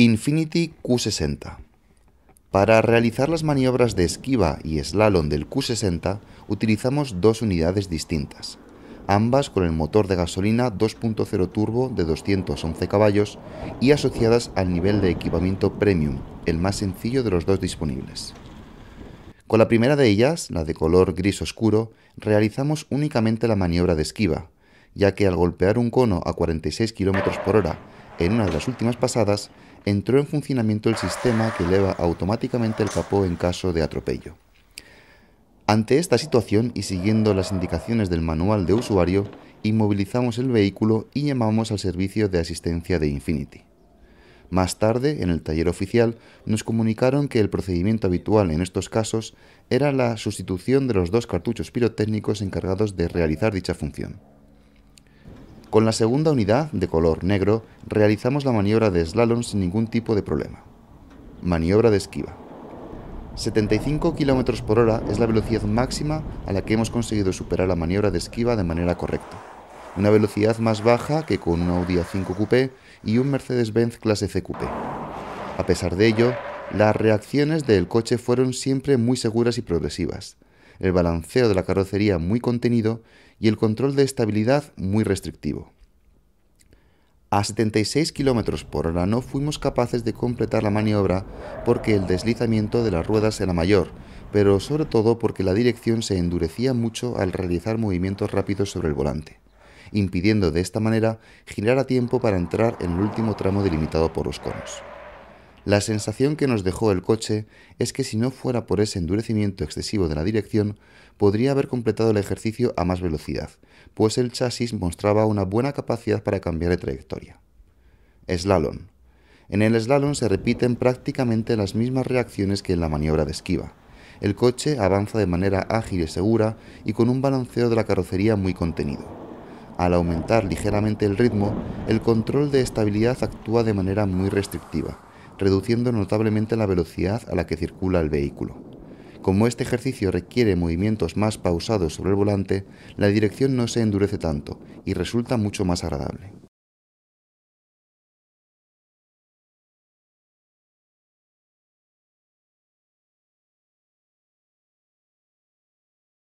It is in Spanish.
Infinity Q60. Para realizar las maniobras de esquiva y slalom del Q60 utilizamos dos unidades distintas, ambas con el motor de gasolina 2.0 turbo de 211 caballos y asociadas al nivel de equipamiento premium, el más sencillo de los dos disponibles. Con la primera de ellas, la de color gris oscuro, realizamos únicamente la maniobra de esquiva, ya que al golpear un cono a 46 km por hora en una de las últimas pasadas, entró en funcionamiento el sistema que eleva automáticamente el capó en caso de atropello. Ante esta situación y siguiendo las indicaciones del manual de usuario, inmovilizamos el vehículo y llamamos al servicio de asistencia de Infinity. Más tarde, en el taller oficial, nos comunicaron que el procedimiento habitual en estos casos era la sustitución de los dos cartuchos pirotécnicos encargados de realizar dicha función. Con la segunda unidad, de color negro, realizamos la maniobra de slalom sin ningún tipo de problema. Maniobra de esquiva. 75 km por hora es la velocidad máxima a la que hemos conseguido superar la maniobra de esquiva de manera correcta. Una velocidad más baja que con un Audi A5 Coupé y un Mercedes-Benz Clase C Coupé. A pesar de ello, las reacciones del coche fueron siempre muy seguras y progresivas el balanceo de la carrocería muy contenido y el control de estabilidad muy restrictivo. A 76 km por hora no fuimos capaces de completar la maniobra porque el deslizamiento de las ruedas era mayor, pero sobre todo porque la dirección se endurecía mucho al realizar movimientos rápidos sobre el volante, impidiendo de esta manera girar a tiempo para entrar en el último tramo delimitado por los conos. La sensación que nos dejó el coche es que si no fuera por ese endurecimiento excesivo de la dirección, podría haber completado el ejercicio a más velocidad, pues el chasis mostraba una buena capacidad para cambiar de trayectoria. Slalom. En el slalom se repiten prácticamente las mismas reacciones que en la maniobra de esquiva. El coche avanza de manera ágil y segura y con un balanceo de la carrocería muy contenido. Al aumentar ligeramente el ritmo, el control de estabilidad actúa de manera muy restrictiva, reduciendo notablemente la velocidad a la que circula el vehículo. Como este ejercicio requiere movimientos más pausados sobre el volante, la dirección no se endurece tanto y resulta mucho más agradable.